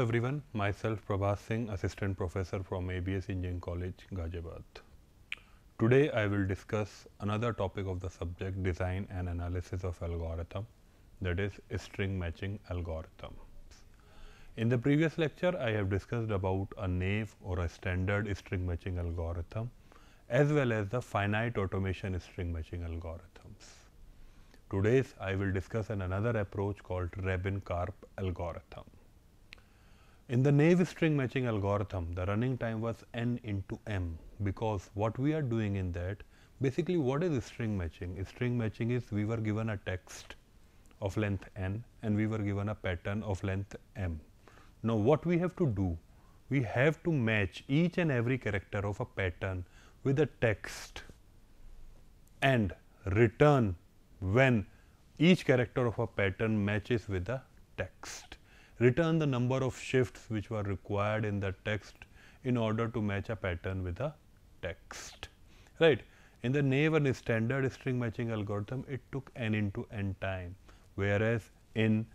Hello everyone, myself Prabhas Singh, Assistant Professor from ABS Engineering College, Ghaziabad. Today I will discuss another topic of the subject design and analysis of algorithm that is string matching algorithms. In the previous lecture I have discussed about a naive or a standard string matching algorithm as well as the finite automation string matching algorithms. Today's I will discuss an another approach called Rabin-Karp algorithm. In the naive string matching algorithm, the running time was n into m because what we are doing in that basically what is string matching? String matching is we were given a text of length n and we were given a pattern of length m. Now, what we have to do? We have to match each and every character of a pattern with a text and return when each character of a pattern matches with the text return the number of shifts which were required in the text in order to match a pattern with the text. Right. In the Navan standard string matching algorithm, it took n into n time, whereas in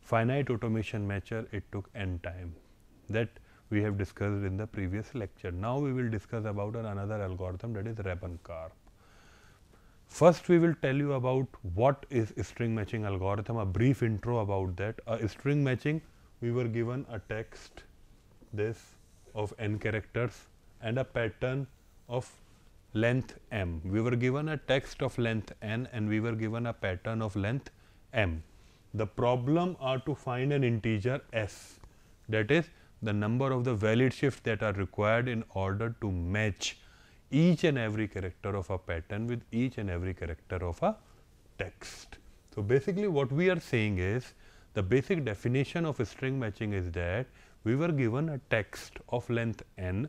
finite automation matcher, it took n time. That we have discussed in the previous lecture. Now, we will discuss about another algorithm that is Karp. First, we will tell you about what is string matching algorithm, a brief intro about that. A string matching we were given a text this of n characters and a pattern of length m. We were given a text of length n and we were given a pattern of length m. The problem are to find an integer s that is the number of the valid shifts that are required in order to match each and every character of a pattern with each and every character of a text. So, basically what we are saying is the basic definition of string matching is that we were given a text of length n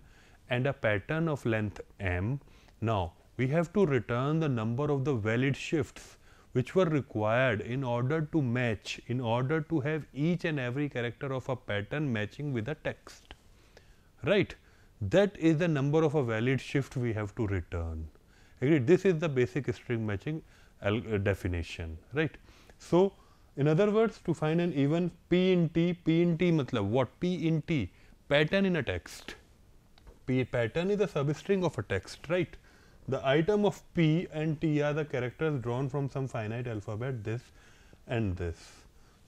and a pattern of length m. Now, we have to return the number of the valid shifts which were required in order to match, in order to have each and every character of a pattern matching with a text. Right? That is the number of a valid shift we have to return. Agreed? This is the basic string matching uh, definition. Right? So, in other words, to find an even P in T, P in T matlab what? P in T, pattern in a text. P pattern is a substring of a text, right? The item of P and T are the characters drawn from some finite alphabet, this and this.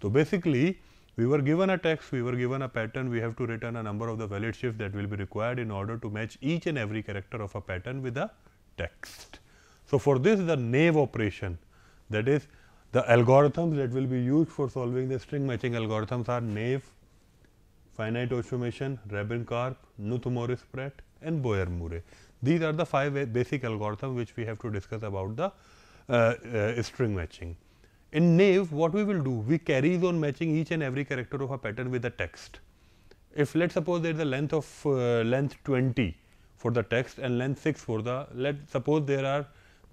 So, basically, we were given a text, we were given a pattern, we have to return a number of the valid shifts that will be required in order to match each and every character of a pattern with a text. So, for this the nave operation that is the algorithms that will be used for solving the string matching algorithms are Naive, finite automation, karp Nuth-Morris-Pratt and Boyer-Murray. These are the five basic algorithms which we have to discuss about the uh, uh, string matching. In Naive, what we will do? We carry on matching each and every character of a pattern with a text. If let us suppose there is a length of uh, length 20 for the text and length 6 for the, let suppose there are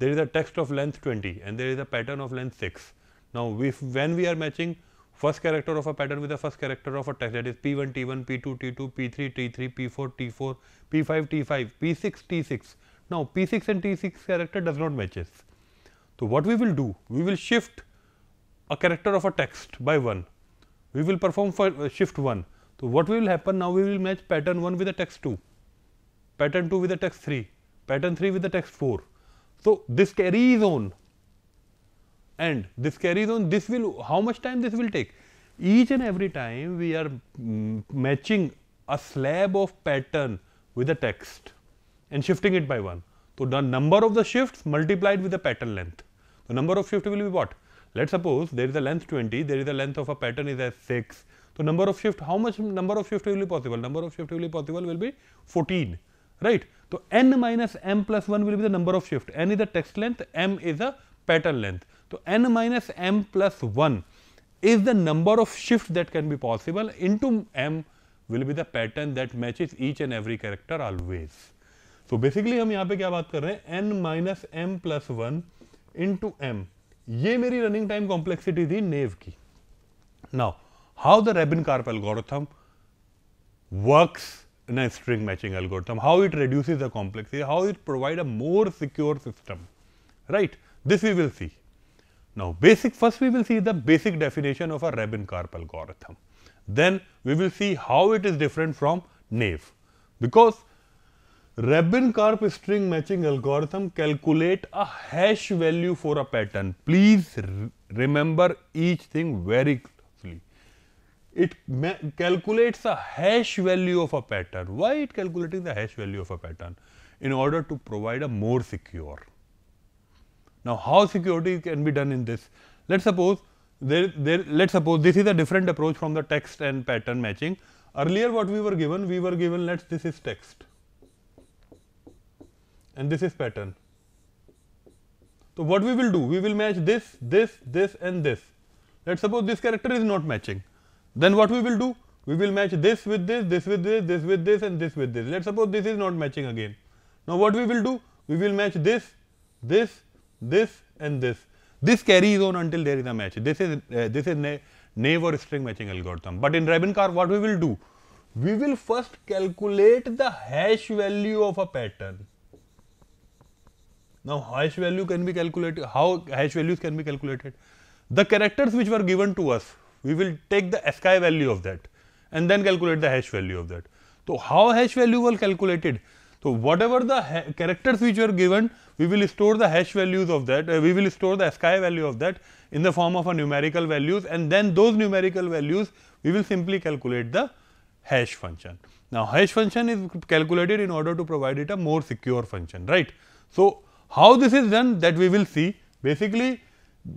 there is a text of length 20 and there is a pattern of length 6. Now, if when we are matching first character of a pattern with the first character of a text that is p 1 t 1, p 2 t 2, p 3 t 3, p 4 t 4, p 5 t 5, p 6 t 6. Now, p 6 and t 6 character does not matches. So, what we will do? We will shift a character of a text by 1. We will perform for uh, shift 1. So, what will happen now? We will match pattern 1 with the text 2, pattern 2 with the text 3, pattern 3 with the text 4. So, this carries on and this carries on this will how much time this will take each and every time we are mm, matching a slab of pattern with a text and shifting it by one. So, the number of the shifts multiplied with the pattern length. The number of shift will be what? Let us suppose there is a length 20, there is a length of a pattern is as 6. So, number of shift how much number of shift will be possible? Number of shift will be possible will be 14. Right तो N minus M plus one will be the number of shift N is a text length M is a pattern length तो N minus M plus one is the number of shift that can be possible into M will be the pattern that match is each and every character always तो basically हम यहां पे क्या बात कर रहे हैं N minus M plus one into M ये मेरी रनिंग टाइम कॉम्प्लेक्सिटी थी नेव की now how the Rabin Karp algorithm works in string matching algorithm, how it reduces the complexity, how it provide a more secure system, right. This we will see. Now, basic first we will see the basic definition of a Rabin-Karp algorithm. Then we will see how it is different from Naive, because Rabin-Karp string matching algorithm calculate a hash value for a pattern. Please remember each thing very it calculates a hash value of a pattern. Why it calculating the hash value of a pattern? In order to provide a more secure. Now, how security can be done in this? Let us suppose there, there let us suppose this is a different approach from the text and pattern matching. Earlier what we were given, we were given let us this is text and this is pattern. So, what we will do? We will match this, this, this and this. Let us suppose this character is not matching then what we will do? We will match this with this, this with this, this with this and this with this. Let us suppose this is not matching again. Now, what we will do? We will match this, this, this and this. This carries on until there is a match. This is, uh, this is na naive or string matching algorithm. But in Rabin-Karp what we will do? We will first calculate the hash value of a pattern. Now, hash value can be calculated, how hash values can be calculated? The characters which were given to us we will take the SKI value of that and then calculate the hash value of that. So, how hash value was calculated? So, whatever the characters which were given, we will store the hash values of that, uh, we will store the SKI value of that in the form of a numerical values and then those numerical values, we will simply calculate the hash function. Now, hash function is calculated in order to provide it a more secure function, right. So, how this is done that we will see. Basically,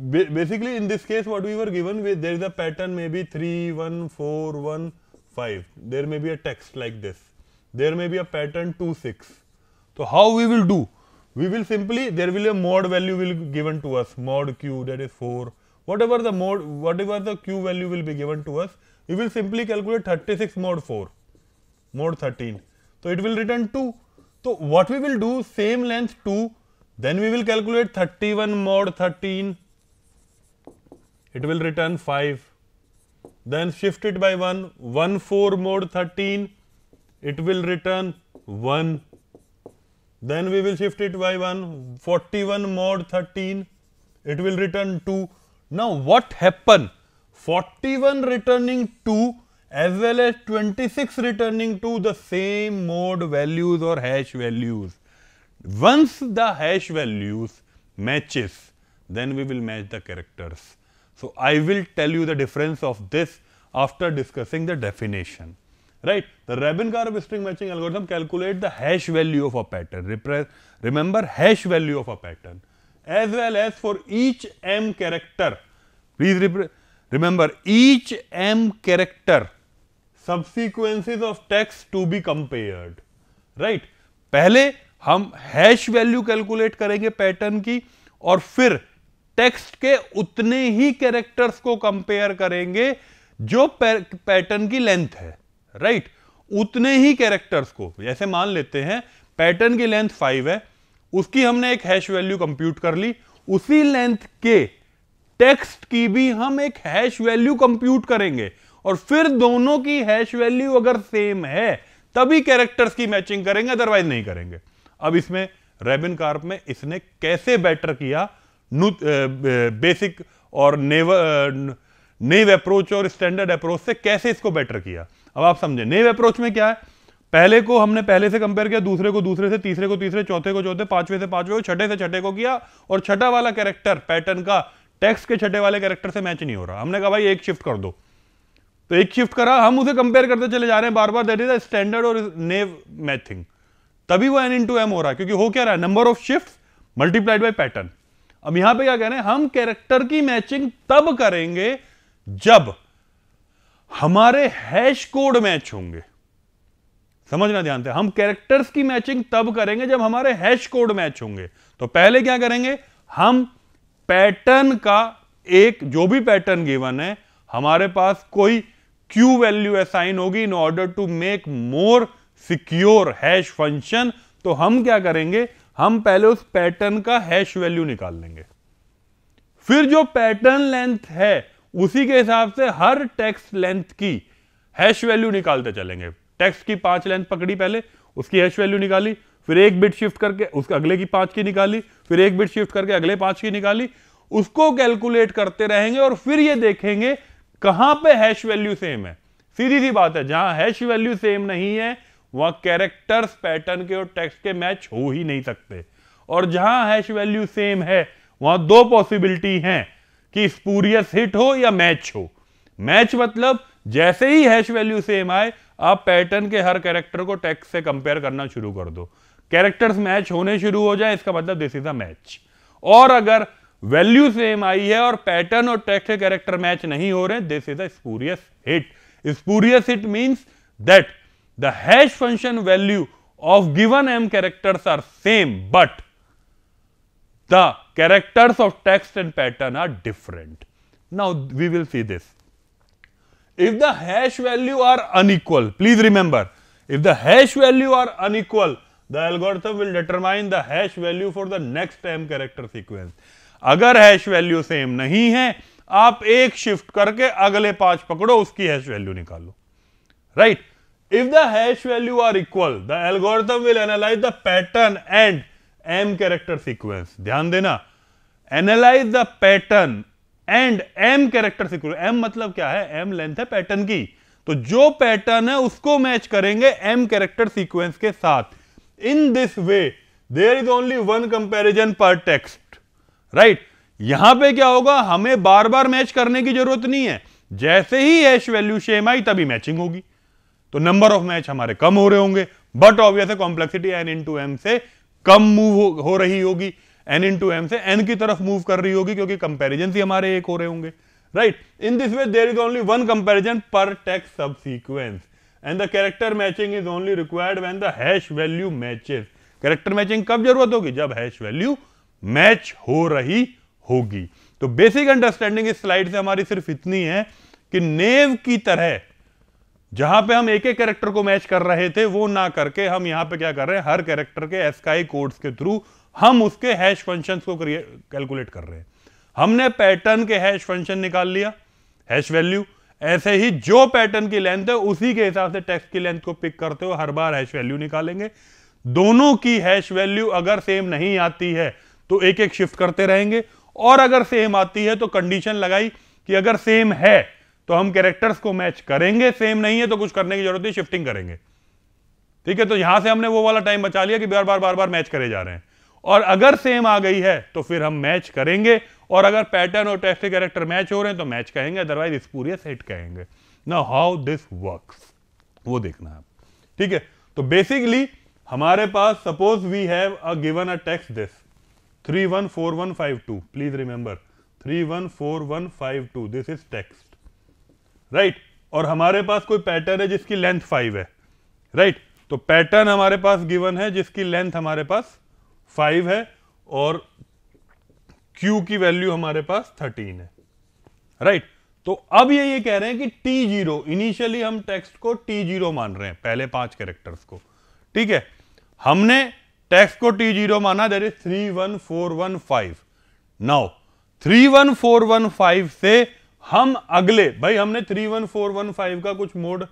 basically, in this case, what we were given, there is a pattern maybe 3, 1, 4, 1, 5. There may be a text like this. There may be a pattern 2, 6. So, how we will do? We will simply, there will be a mod value will given to us, mod q that is 4. Whatever the mod, whatever the q value will be given to us, we will simply calculate 36 mod 4, mod 13. So, it will return 2. So, what we will do, same length 2, then we will calculate 31 mod 13, it will return 5. Then shift it by 1, 1 4 mode 13, it will return 1. Then we will shift it by 1, 41 mod 13, it will return 2. Now, what happened? 41 returning 2 as well as 26 returning to the same mode values or hash values. Once the hash values matches, then we will match the characters. So, I will tell you the difference of this after discussing the definition right. The Rabin-Karp string matching algorithm calculate the hash value of a pattern. Remember hash value of a pattern as well as for each m character. Please remember each m character subsequences of text to be compared right. पहले हम hash value calculate करेंगे pattern की और फिर text के उतने ही characters को compare करेंगे जो पैटर्न की लेंथ है राइट right? उतने ही कैरेक्टर्स को जैसे मान लेते हैं पैटर्न की लेंथ फाइव है उसकी हमने एक हैश वैल्यू कंप्यूट कर ली उसी लेंथ के टेक्स्ट की भी हम एक हैश वैल्यू कंप्यूट करेंगे और फिर दोनों की हैश वैल्यू अगर सेम है तभी कैरेक्टर्स की मैचिंग करेंगे अदरवाइज नहीं करेंगे अब इसमें रेबिन कार्प में इसने कैसे बेटर किया बेसिक और नेव नेव अप्रोच और स्टैंडर्ड अप्रोच से कैसे इसको बेटर किया अब आप समझें नेव अप्रोच में क्या है पहले को हमने पहले से कंपेयर किया दूसरे को दूसरे से तीसरे को तीसरे चौथे को चौथे पांचवे से पांचवे छठे से छठे को किया और छठा वाला कैरेक्टर पैटर्न का टेक्स्ट के छठे वाले कैरेक्टर से मैच नहीं हो रहा हमने कहा भाई एक शिफ्ट कर दो तो एक शिफ्ट करा हम उसे कंपेयर करते चले जा रहे हैं बार बार दैट इज अ स्टैंडर्ड और नेव मैथिंग तभी वो एन इन टू एम हो रहा है क्योंकि हो क्या रहा है number of shift multiplied by pattern अब यहां पे क्या कह रहे हैं हम कैरेक्टर की मैचिंग तब करेंगे जब हमारे हैश कोड मैच होंगे समझना ध्यान से हम कैरेक्टर्स की मैचिंग तब करेंगे जब हमारे हैश कोड मैच होंगे तो पहले क्या करेंगे हम पैटर्न का एक जो भी पैटर्न गिवन है हमारे पास कोई क्यू वैल्यू असाइन होगी in order to make more secure hash function तो हम क्या करेंगे हम पहले उस पैटर्न का हैश वैल्यू निकाल लेंगे फिर जो पैटर्न लेंथ है उसी के हिसाब से हर टेक्स्ट लेंथ की हैश वैल्यू निकालते चलेंगे टेक्स्ट की पांच लेंथ पकड़ी पहले उसकी हैश वैल्यू निकाली फिर एक बिट शिफ्ट करके उसके अगले की पांच की निकाली फिर एक बिट शिफ्ट करके अगले पांच की निकाली उसको कैलकुलेट करते रहेंगे और फिर ये देखेंगे कहां पे हैश वैल्यू सेम है सीधी सी बात है जहां हैश वैल्यू सेम नहीं है वहां कैरेक्टर्स पैटर्न के और टेक्स्ट के मैच हो ही नहीं सकते और जहां हैश वैल्यू सेम है वहां दो पॉसिबिलिटी हैं कि स्पूरियस हिट हो या मैच हो मैच मतलब जैसे ही हैश वैल्यू सेम आए आप पैटर्न के हर कैरेक्टर को टेक्स्ट से कंपेयर करना शुरू कर दो कैरेक्टर्स मैच होने शुरू हो जाए इसका मतलब दिस इज अ मैच और अगर वैल्यू सेम आई है और पैटर्न और टेक्स्ट के कैरेक्टर मैच नहीं हो रहे this is a spurious hit spurious hit means that the hash function value of given m characters are same but the characters of text and pattern are different. Now, we will see this. If the hash value are unequal, please remember, if the hash value are unequal, the algorithm will determine the hash value for the next m character sequence. agar hash value same nahi hai आप एक shift करके अगले पांच पकड़ो उसकी hash value निकालो right right? If the hash value are equal, the algorithm will analyze the pattern and m character sequence. ध्यान देना analyze the pattern and m character sequence. m मतलब क्या है m length है pattern की तो जो pattern है उसको match करेंगे m character sequence के साथ In this way, there is only one comparison per text. Right? यहां पे क्या होगा हमें बार बार मैच करने की जरूरत नहीं है जैसे ही हैश वैल्यू सेम आई तभी मैचिंग होगी तो नंबर ऑफ मैच हमारे कम हो रहे होंगे बट ऑब्वियस है कॉम्प्लेक्सिटी एन इंटू एम से कम मूव हो, हो रही होगी एन इंटू एम से एन की तरफ मूव कर रही होगी क्योंकि कंपेरिजन ही हमारे एक हो रहे होंगे right in this way there is only one comparison per text sub sequence and the character matching is only required when the hash value matches character matching कब जरूरत होगी जब हैश वैल्यू मैच हो रही होगी तो बेसिक अंडरस्टैंडिंग इस slide से हमारी सिर्फ इतनी है कि नेव की तरह जहां पे हम एक एक कैरेक्टर को मैच कर रहे थे वो ना करके हम यहां पे क्या कर रहे हैं हर कैरेक्टर के एसकाई कोड्स के थ्रू हम उसके हैश फंक्शंस को कैलकुलेट कर रहे हैं हमने पैटर्न के हैश फंक्शन निकाल लिया हैश वैल्यू ऐसे ही जो पैटर्न की लेंथ है उसी के हिसाब से टेक्स्ट की लेंथ को पिक करते हुए हर बार हैश वैल्यू निकालेंगे दोनों की हैश वैल्यू अगर सेम नहीं आती है तो एक एक शिफ्ट करते रहेंगे और अगर सेम आती है तो कंडीशन लगाई कि अगर सेम है तो हम कैरेक्टर्स को मैच करेंगे सेम नहीं है तो कुछ करने की जरूरत है शिफ्टिंग करेंगे ठीक है तो यहां से हमने वो वाला टाइम बचा लिया कि बार बार बार बार मैच करे जा रहे हैं और अगर सेम आ गई है तो फिर हम मैच करेंगे और अगर पैटर्न और टेस्ट कैरेक्टर मैच हो रहे हैं तो मैच कहेंगे अदरवाइज स्पूरियस हिट कहेंगे ना हाउ दिस वर्क वो देखना है ठीक है तो बेसिकली हमारे पास suppose we have a given a text this three one four one five two please remember three one four one five two this is text right right? और हमारे पास कोई पैटर्न है जिसकी लेंथ फाइव है राइट right? तो pattern हमारे पास गिवन है जिसकी लेंथ हमारे पास फाइव है और क्यू की वैल्यू हमारे पास थर्टीन है राइट right? तो अब ये ये कह रहे हैं कि टी जीरो इनिशियली हम टेक्स्ट को टी जीरो मान रहे हैं पहले पांच कैरेक्टर्स को ठीक है हमने टेक्स्ट को टी जीरो माना there is three one four one five now three one four one five से हम अगले भाई हमने three one four one five का कुछ मोड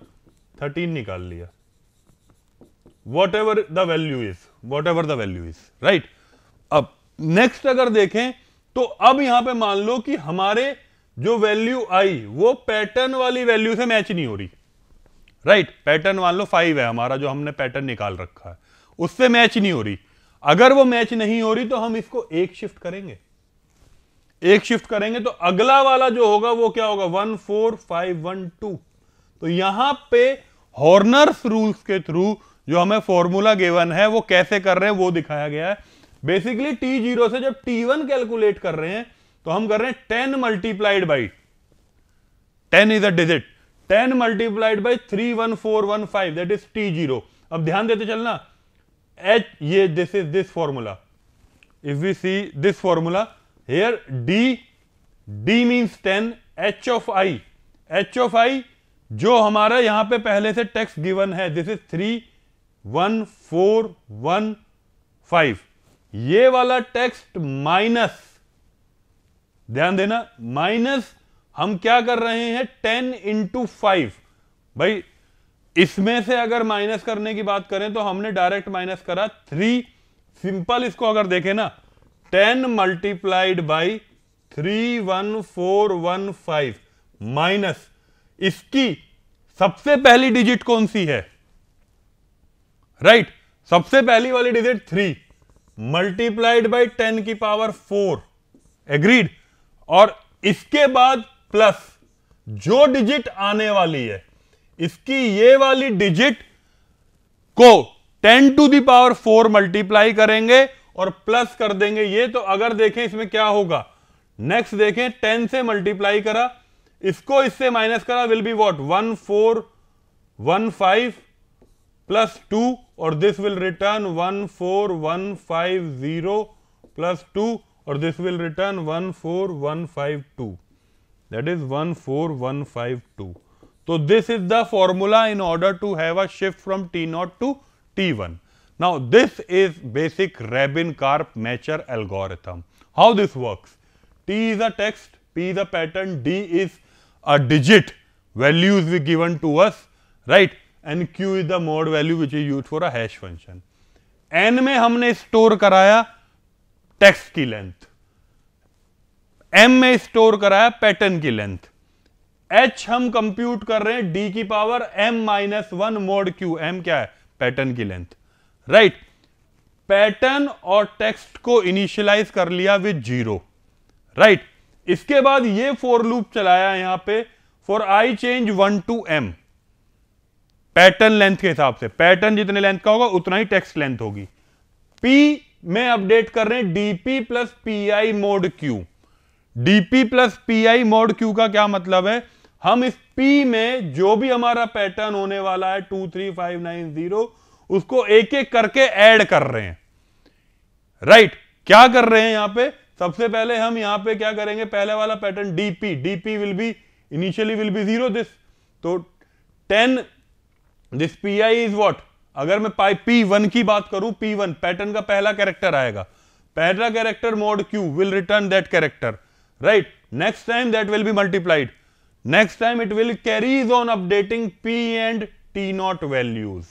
थर्टीन निकाल लिया whatever the value is whatever the value is right अब नेक्स्ट अगर देखें तो अब यहां पे मान लो कि हमारे जो वैल्यू आई वो पैटर्न वाली वैल्यू से मैच नहीं हो रही राइट पैटर्न मान लो फाइव है हमारा जो हमने पैटर्न निकाल रखा है उससे मैच नहीं हो रही अगर वो मैच नहीं हो रही तो हम इसको एक शिफ्ट करेंगे एक शिफ्ट करेंगे तो अगला वाला जो होगा वो क्या होगा one four five one two तो यहां पे हॉर्नर्स रूल्स के थ्रू जो हमें फॉर्मूला गेवन है वो कैसे कर रहे हैं वो दिखाया गया है बेसिकली टी जीरो से जब टी वन कैलकुलेट कर रहे हैं तो हम कर रहे हैं ten multiplied by ten is a digit ten multiplied by three one four one five that is T zero अब ध्यान देते चलना एच ये this is this formula if we see this formula here d d means 10 h of i h of i जो हमारा यहां पे पहले से टेक्स्ट गिवन है this is three one four one five ये वाला टेक्स्ट माइनस ध्यान देना माइनस हम क्या कर रहे हैं टेन इंटू फाइव भाई इसमें से अगर माइनस करने की बात करें तो हमने डायरेक्ट माइनस करा थ्री सिंपल इसको अगर देखें ना ten multiplied by three one four one five minus इसकी सबसे पहली डिजिट कौन सी है राइट right? सबसे पहली वाली digit three multiplied by ten की पावर फोर एग्रीड और इसके बाद प्लस जो डिजिट आने वाली है इसकी ये वाली डिजिट को ten to the power four multiply करेंगे और प्लस कर देंगे ये तो अगर देखें इसमें क्या होगा नेक्स्ट देखें टेन से मल्टीप्लाई करा इसको इससे माइनस करा will be what one four one five plus two और this will return one four one five zero plus two और this will return one four one five two that is one four one five two तो this is the formula in order to have a shift from T naught to T one Now, this is basic Rabin-Karp matcher algorithm. How this works? T is a text, P is a pattern, D is a digit, values we given to us, right? And Q is the mode value which is used for a hash function. N में हमने store कराया text की length M में store कराया pattern की length H हम compute कर रहे हैं D की power M minus one mod Q, M क्या है? pattern की length राइट पैटर्न और टेक्स्ट को इनिशियलाइज कर लिया विद जीरो राइट इसके बाद ये फोर लूप चलाया यहां पे for I change one to M pattern length के हिसाब से पैटर्न जितने लेंथ का होगा उतना ही टेक्स्ट लेंथ होगी पी में अपडेट कर रहे हैं DP plus P I mod Q DP plus P I mod Q का क्या मतलब है हम इस पी में जो भी हमारा पैटर्न होने वाला है two three five nine zero उसको एक एक करके ऐड कर रहे हैं राइट right. क्या कर रहे हैं यहां पे सबसे पहले हम यहां पे क्या करेंगे पहले वाला pattern DP DP will be initially will be zero this तो ten this P I is what अगर मैं पाई पी वन की बात करूं पी वन पैटर्न का पहला कैरेक्टर आएगा पहला character mod Q will return that character right next time that will be multiplied next time it will carries on updating P and T naught values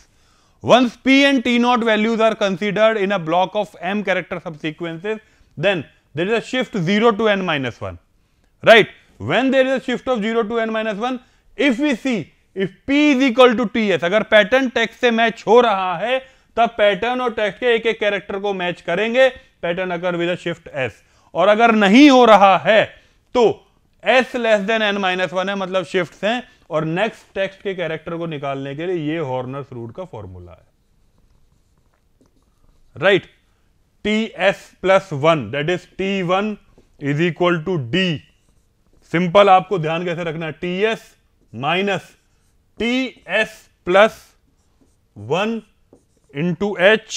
Once P and T naught values are considered in a block of m character subsequences, then there is a shift 0 to n minus 1, right. When there is a shift of 0 to n minus 1, if we see if P is equal to T agar pattern text se match ho raha hai tab pattern aur text ke ek ek character ko match karenge pattern agar with a shift s aur agar nahi ho raha hai to s less than n minus 1 hai matlab shifts hain और next text के character को निकालने के लिए ये Horner's root का formula है right T S plus one that is T one is equal to D simple आपको ध्यान कैसे रखना है T S minus T S plus one into H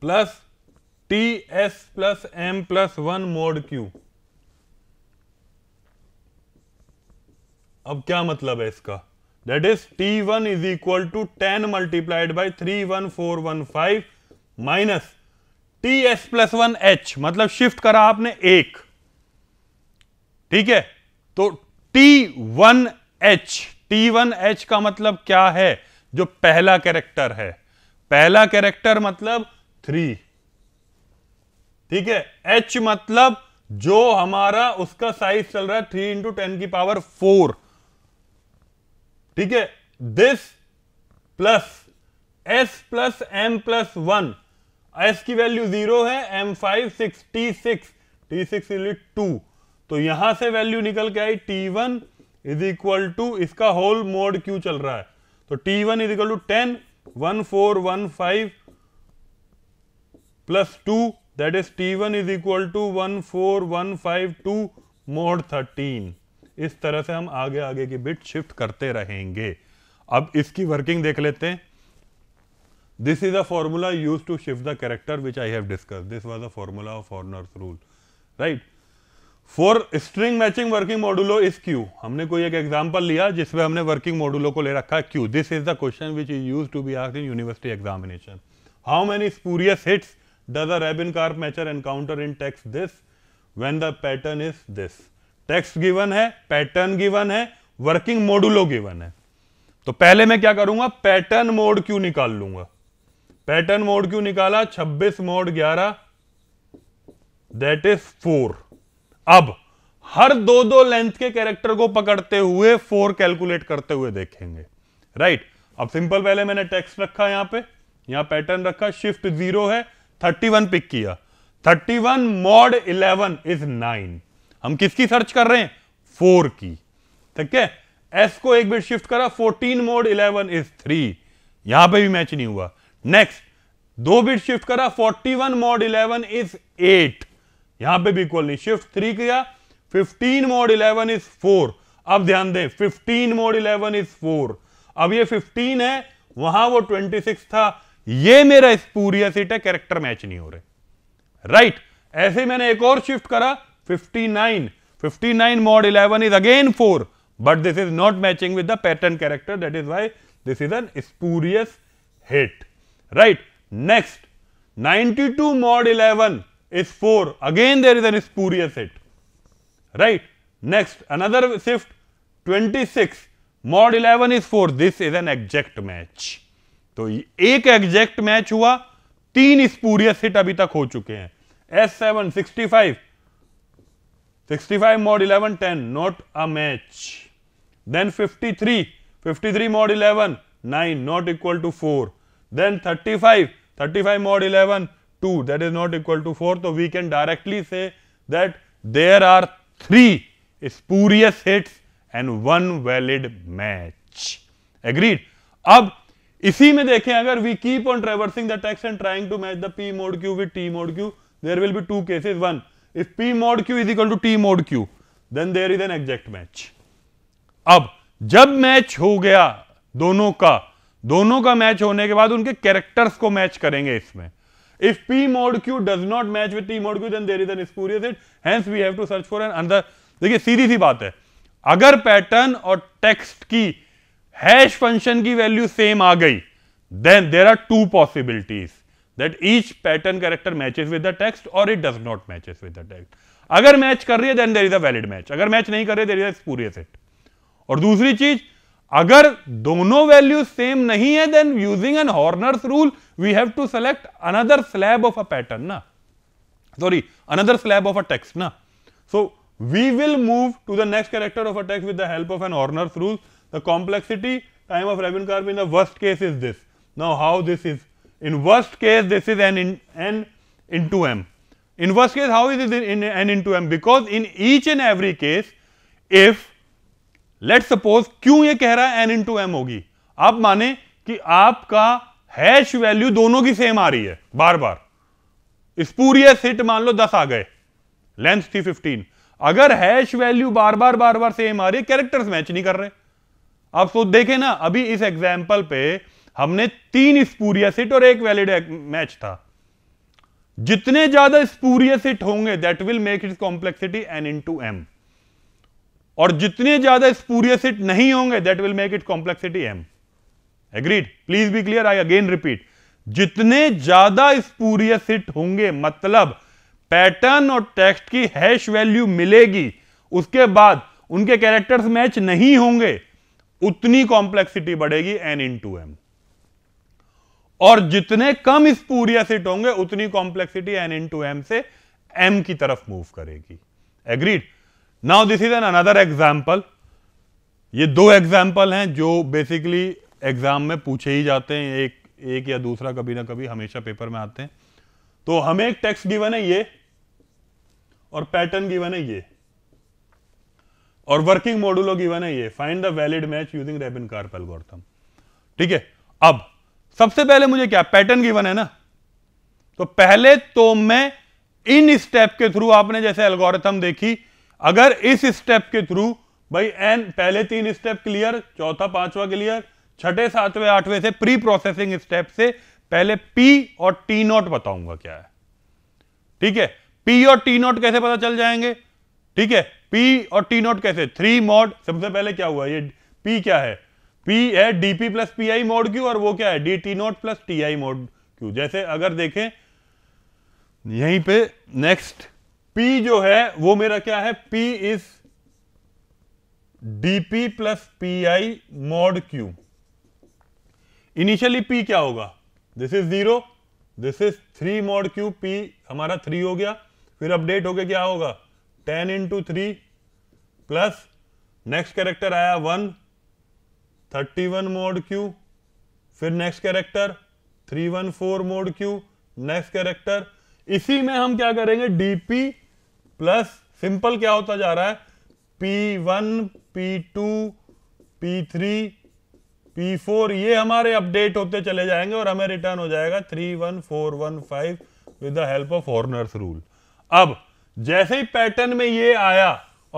plus T S plus M plus one mod Q अब क्या मतलब है इसका that is T one is equal to ten multiplied by three one four one five minus T S plus one H मतलब shift करा आपने एक ठीक है तो T one H T one H का मतलब क्या है जो पहला कैरेक्टर है पहला कैरेक्टर मतलब थ्री ठीक है एच मतलब जो हमारा उसका साइज चल रहा है थ्री इंटू टेन की पावर फोर ठीक है this plus S plus M plus one S की वैल्यू जीरो है M five six T six T six two तो यहां से वैल्यू निकल के आई T one is equal to इसका होल मोड क्यू चल रहा है तो T one is equal to ten one four one five plus two that is T one is equal to one four one five two mod thirteen इस तरह से हम आगे आगे की बिट शिफ्ट करते रहेंगे अब इसकी वर्किंग देख लेते हैं this is a formula use to shift the character which I have discuss this was a formula of Horner's rule right for string matching working modulo is Q हमने कोई एक एग्जाम्पल लिया जिसमें हमने वर्किंग मॉड्यूलो को ले रखा है Q this is the question which is use to be asked in university examination how many spurious hits does a Rabin Karp matcher encounter in text this when the pattern is this text given है pattern given है working modulo given है तो पहले मैं क्या करूंगा pattern mode क्यों निकाल लूंगा पैटर्न मोड क्यों निकाला 26 मोड 11 दैट इज फोर अब हर दो दो लेंथ के कैरेक्टर को पकड़ते हुए फोर कैलकुलेट करते हुए देखेंगे राइट right? अब सिंपल पहले मैंने टेक्स्ट रखा यहां पे यहां पैटर्न रखा शिफ्ट जीरो है 31 पिक किया 31 मॉड 11 इज नाइन हम किसकी सर्च कर रहे हैं फोर की ठीक है एस को एक बिट शिफ्ट करा fourteen mod eleven is three यहां पे भी मैच नहीं हुआ नेक्स्ट दो बिट शिफ्ट करा forty one mod eleven is eight यहां पे भी इक्वल नहीं शिफ्ट थ्री किया fifteen mod eleven is four अब ध्यान दें fifteen mod eleven is four अब ये फिफ्टीन है वहां वो ट्वेंटी सिक्स था ये मेरा स्पूरिया सीट है कैरेक्टर मैच नहीं हो रहे राइट right. ऐसे मैंने एक और शिफ्ट करा 59 59 mod 11 is again 4 but this is not matching with the pattern character that is why this is an spurious hit right next 92 mod 11 is 4 again there is an spurious hit right next another shift 26 mod 11 is 4 this is an exact match तो एक exact match हुआ तीन spurious hit अभी तक हो चुके हैं S seven sixty five 65 mod 11 10 not a match then 53 53 mod 11 9 not equal to 4 then 35 35 mod 11 2 that is not equal to 4 so we can directly say that there are three spurious hits and one valid match agreed ab isi mein dekhe agar we keep on traversing the text and trying to match the p mod q with t mod q there will be two cases one if p mod q is equal to t mod q then there is an exact match अब जब match हो गया दोनों का दोनों का match होने के बाद उनके कैरेक्टर्स को मैच करेंगे इसमें if p mod q does not match with t mod q then there is an spurious set hence we have to search for an another देखिए सीधी सी बात है अगर pattern और text की hash function की value same आ गई then there are two possibilities that each pattern character matches with the text और it does not matches with the text अगर मैच कर रही है then there is a valid match अगर match नहीं कर रही देर इज पूरी सेट और दूसरी चीज अगर दोनों वैल्यू सेम नहीं है then using an Horner's rule we have to select another slab of a pattern ना sorry another slab of a text ना so we will move to the next character of a text with the help of an Horner's rule the complexity time of Rabin Karp in the worst case is this now how this is In worst case, this is n in n into m. In worst case, how is it in n into m? Because in each and every case, if let suppose क्यों ये कह रहा है N into M होगी आप माने कि आपका हैश वैल्यू दोनों की सेम आ रही है बार बार इस पूरी सिट मान लो दस आ गए लेंथ थी फिफ्टीन अगर हैश वैल्यू बार बार बार बार सेम आ रही है कैरेक्टर्स मैच नहीं कर रहे आप सोच देखें ना अभी इस एग्जाम्पल पे हमने तीन स्पूरिया सिट और एक वैलिड मैच था जितने ज्यादा स्पूरिया सिट होंगे that will make its complexity N into M और जितने ज्यादा स्पूरिया सिट नहीं होंगे that will make it complexity M agreed please be clear I again repeat जितने ज्यादा स्पूरिया सिट होंगे मतलब पैटर्न और टेक्स्ट की हैश वैल्यू मिलेगी उसके बाद उनके कैरेक्टर्स मैच नहीं होंगे उतनी कॉम्प्लेक्सिटी बढ़ेगी एन इन टू एम और जितने कम स्पूरिया हिट होंगे उतनी complexity N into M से एम की तरफ मूव करेगी agreed now this is an another example ये दो एग्जाम्पल हैं जो बेसिकली एग्जाम में पूछे ही जाते हैं एक एक या दूसरा कभी ना कभी हमेशा पेपर में आते हैं तो हमें एक टेक्स्ट गिवन है ये और पैटर्न गिवन है ये और वर्किंग मॉडुलो गिवन है ये find the valid match using Rabin Karp algorithm ठीक है अब सबसे पहले मुझे क्या पैटर्न गिवन है ना तो पहले तो मैं इन स्टेप के थ्रू आपने जैसे एल्गोरिथम देखी अगर इस स्टेप के थ्रू भाई एन पहले तीन स्टेप क्लियर चौथा पांचवा क्लियर छठे सातवें आठवें से प्री प्रोसेसिंग स्टेप से पहले पी और टी नॉट बताऊंगा क्या है ठीक है पी और टी नॉट कैसे पता चल जाएंगे ठीक है पी और टी नॉट कैसे थ्री मॉड सबसे पहले क्या हुआ ये पी क्या है पी है DP plus P I mod Q और वो क्या है D T naught plus T I mod Q जैसे अगर देखें यहीं पे नेक्स्ट पी जो है वो मेरा क्या है P is DP plus P I mod Q initially P क्या होगा this is zero this is three mod Q P हमारा थ्री हो गया फिर अपडेट गया क्या होगा ten into three plus next character आया one thirty one mod Q फिर next character three one four mod Q next character इसी में हम क्या करेंगे डीपी प्लस सिंपल क्या होता जा रहा है P one P two P three P four ये हमारे अपडेट होते चले जाएंगे और हमें रिटर्न हो जाएगा three one four one five with the help of Horner's rule अब जैसे ही पैटर्न में ये आया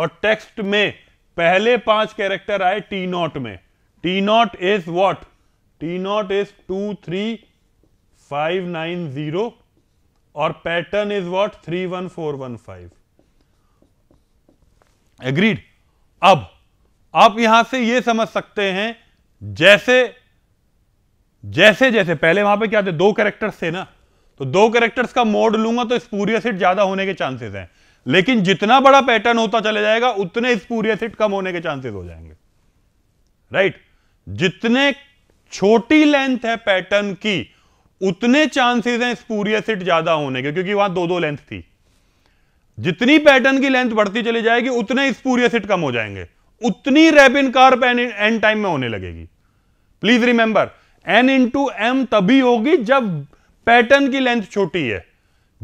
और टेक्स्ट में पहले पांच कैरेक्टर आए टी नॉट में T naught is what? T naught is 23590 or pattern is what? 31415. Agreed अब आप यहां से यह समझ सकते हैं जैसे जैसे जैसे पहले वहां पे क्या थे दो कैरेक्टर्स थे ना तो दो कैरेक्टर्स का मोड लूंगा तो स्पूरियस सिट ज्यादा होने के चांसेस हैं लेकिन जितना बड़ा पैटर्न होता चले जाएगा उतने स्पूरिया कम होने के चांसेस हो जाएंगे राइट right? जितने छोटी लेंथ है पैटर्न की उतने चांसेस हैं स्पूरियसिट ज्यादा होने के क्योंकि वहां दो दो लेंथ थी जितनी पैटर्न की लेंथ बढ़ती चली जाएगी उतने स्पूरियसिट कम हो जाएंगे उतनी रेपिन कार्प एन टाइम में होने लगेगी please remember N into M तभी होगी जब पैटर्न की लेंथ छोटी है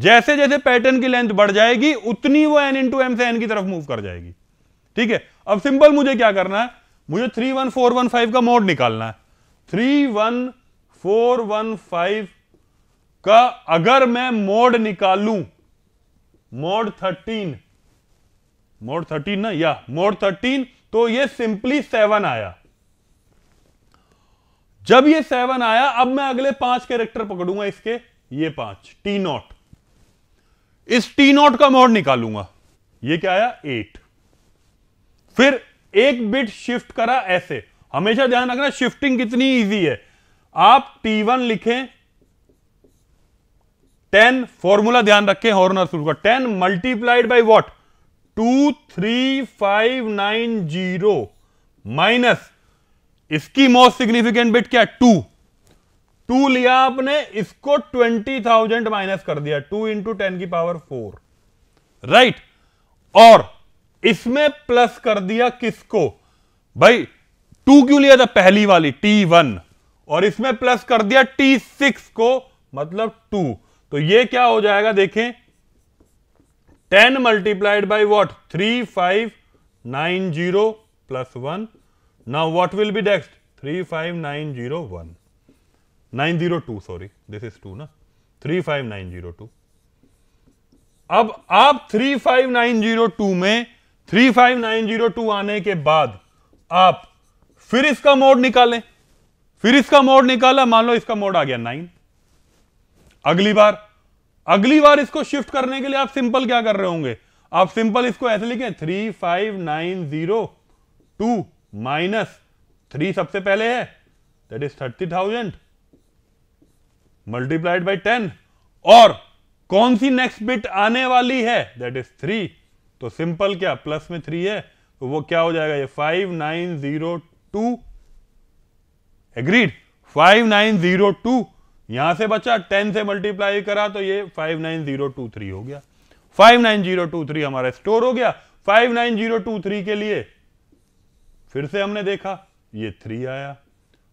जैसे जैसे पैटर्न की लेंथ बढ़ जाएगी उतनी वो एन इंटू एम से एन की तरफ मूव कर जाएगी ठीक है अब सिंपल मुझे क्या करना है मुझे three one four one five का मोड निकालना है three one four one five का अगर मैं मोड निकालूं मोड थर्टीन मोड थर्टीन ना या मोड थर्टीन तो ये सिंपली सेवन आया जब ये सेवन आया अब मैं अगले पांच कैरेक्टर पकड़ूंगा इसके ये पांच टी नॉट इस टी नॉट का मोड निकालूंगा ये क्या आया एट फिर एक बिट शिफ्ट करा ऐसे हमेशा ध्यान रखना शिफ्टिंग कितनी इजी है आप टी वन लिखें टेन फॉर्मूला ध्यान रखें हॉर्नर शुरू का ten multiplied by what two three five nine zero minus इसकी मोस्ट सिग्निफिकेंट बिट क्या टू टू लिया आपने इसको ट्वेंटी थाउजेंड माइनस कर दिया टू इंटू टेन की पावर फोर राइट और इसमें प्लस कर दिया किसको भाई टू क्यों लिया था पहली वाली टी वन और इसमें प्लस कर दिया टी सिक्स को मतलब टू तो ये क्या हो जाएगा देखें ten multiplied by what three five nine zero plus one now what will be next three five nine zero one nine zero two sorry this is two ना three five nine zero two अब आप three five nine zero two में 35902 आने के बाद आप फिर इसका मोड निकालें फिर इसका मोड निकाला मान लो इसका मोड आ गया नाइन अगली बार अगली बार इसको शिफ्ट करने के लिए आप सिंपल क्या कर रहे होंगे आप सिंपल इसको ऐसे लिखें three five nine zero two minus three सबसे पहले है that is thirty thousand multiplied by ten और कौन सी नेक्स्ट बिट आने वाली है दैट इज थ्री तो सिंपल क्या प्लस में थ्री है तो वो क्या हो जाएगा ये five nine zero two agreed five nine zero two यहां से बचा टेन से मल्टीप्लाई करा तो ये five nine zero two three हो गया five nine zero two three हमारा स्टोर हो गया five nine zero two three के लिए फिर से हमने देखा ये थ्री आया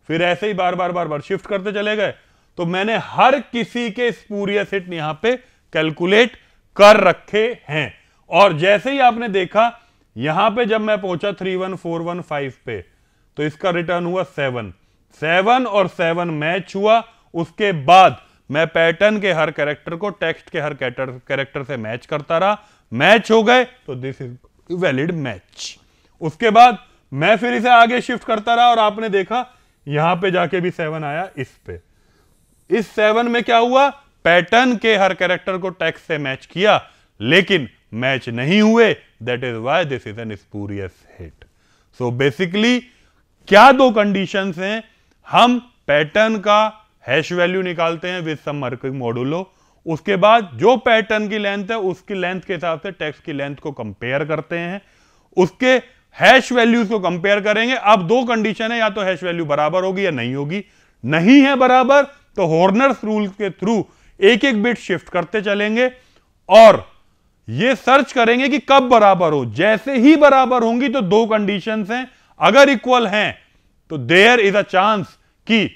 फिर ऐसे ही बार बार बार बार शिफ्ट करते चले गए तो मैंने हर किसी के स्पूरियस हिट यहां पे कैलकुलेट कर रखे हैं और जैसे ही आपने देखा यहां पे जब मैं पहुंचा three one four one five पे तो इसका रिटर्न हुआ सेवन सेवन और सेवन मैच हुआ उसके बाद मैं पैटर्न के हर कैरेक्टर को टेक्स्ट के हर कैरेक्टर से मैच करता रहा मैच हो गए तो दिस इज वैलिड मैच उसके बाद मैं फिर इसे आगे शिफ्ट करता रहा और आपने देखा यहां पे जाके भी सेवन आया इस पे इस सेवन में क्या हुआ पैटर्न के हर कैरेक्टर को टेक्स्ट से मैच किया लेकिन मैच नहीं हुए that is why this is an spurious hit so basically क्या दो कंडीशंस हैं हम पैटर्न का हैश वैल्यू निकालते हैं विद सम मर्किंग मॉडुलो उसके बाद जो पैटर्न की लेंथ है उसकी लेंथ के हिसाब से टेक्स्ट की लेंथ को कंपेयर करते हैं उसके हैश वैल्यूज को कंपेयर करेंगे अब दो कंडीशन है या तो हैश वैल्यू बराबर होगी या नहीं होगी नहीं है बराबर तो हॉर्नर्स रूल के थ्रू एक एक बिट शिफ्ट करते चलेंगे और ये सर्च करेंगे कि कब बराबर हो जैसे ही बराबर होंगी तो दो कंडीशन हैं अगर इक्वल हैं तो देयर इज अ चांस कि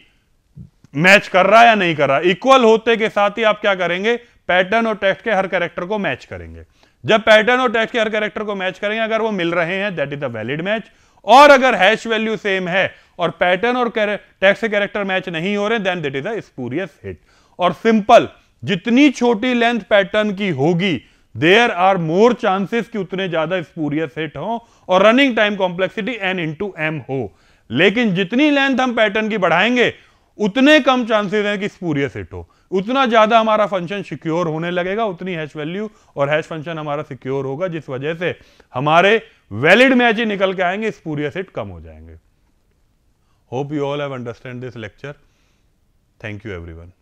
मैच कर रहा है या नहीं कर रहा इक्वल होते के साथ ही आप क्या करेंगे पैटर्न और टेक्स्ट के हर कैरेक्टर को मैच करेंगे जब पैटर्न और टेक्स्ट के हर कैरेक्टर को मैच करेंगे अगर वो मिल रहे हैं that is a valid match और अगर हैश वैल्यू सेम है और पैटर्न और टेक्स्ट के कैरेक्टर मैच नहीं हो रहे then that is a spurious hit और सिंपल जितनी छोटी लेंथ पैटर्न की होगी देयर आर मोर चांसेस कि उतने ज्यादा स्पूरियस हिट हो और running time complexity N into M हो लेकिन जितनी लेंथ हम पैटर्न की बढ़ाएंगे उतने कम चांसेस हैं कि स्पूरियस हिट हो उतना ज्यादा हमारा फंक्शन सिक्योर होने लगेगा उतनी हैश वैल्यू और हैश फंक्शन हमारा सिक्योर होगा जिस वजह से हमारे वैलिड मैच ही निकल के आएंगे स्पूरियस हिट कम हो जाएंगे hope you all have understand this lecture thank you everyone